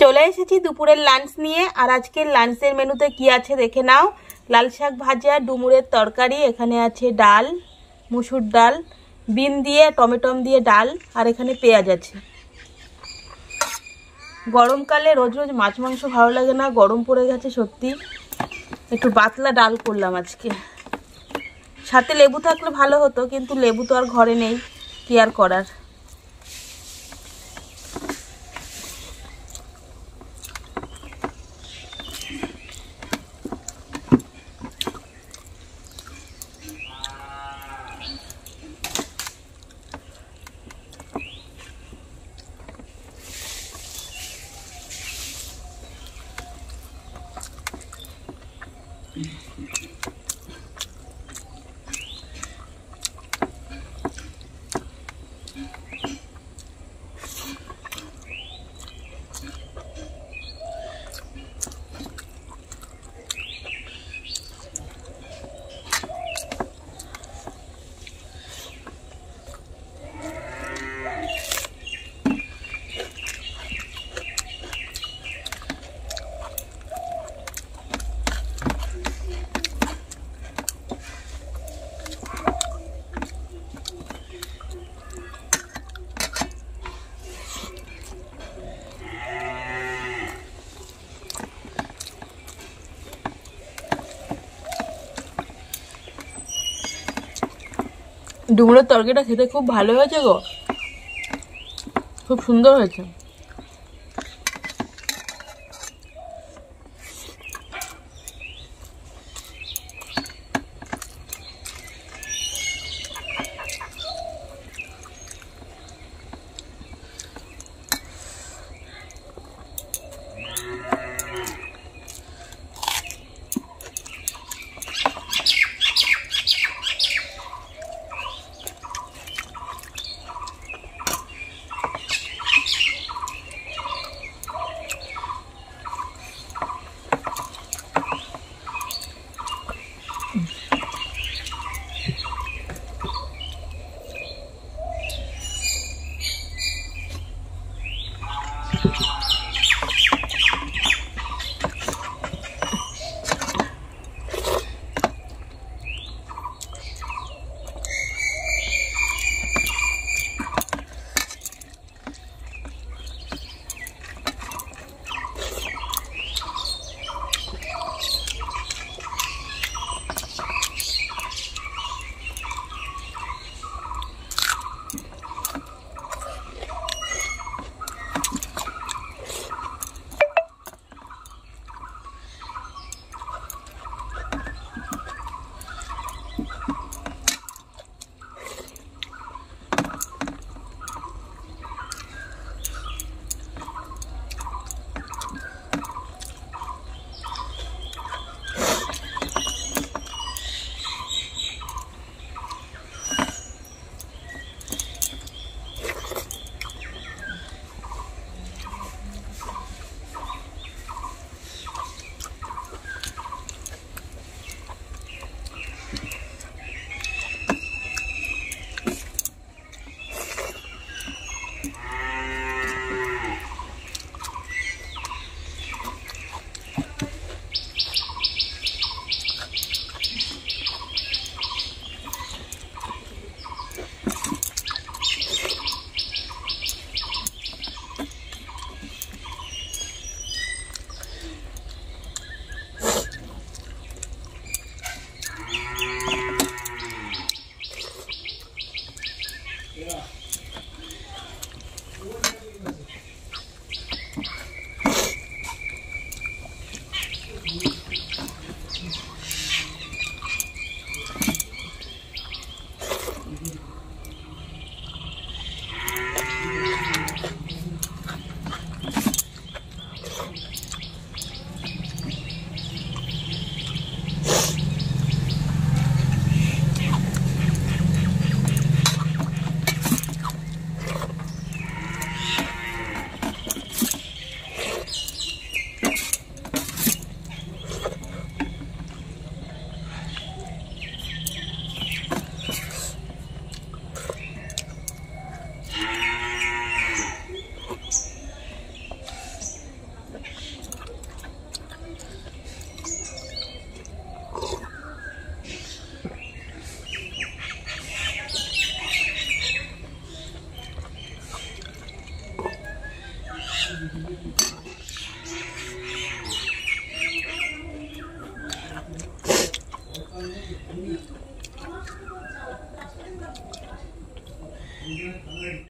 চলে এসেছি দুপুরের লাঞ্চ নিয়ে আর আজকের লাঞ্চের মেনুতে কি আছে দেখে নাও লাল শাক ভাজা ডুমুরের তরকারি এখানে আছে ডাল মুসুর ডাল বিন দিয়ে টমেটম দিয়ে ডাল আর এখানে পেঁয়াজ আছে গরমকালে রোজ রোজ মাছ মাংস ভালো লাগে না গরম পড়ে গেছে সত্যি একটু পাতলা ডাল করলাম আজকে সাথে লেবু থাকলে ভালো হতো কিন্তু লেবু তো আর ঘরে নেই কি আর করার ডুমুরের তরকারিটা খেতে খুব ভালো হয়েছে গো খুব সুন্দর হয়েছে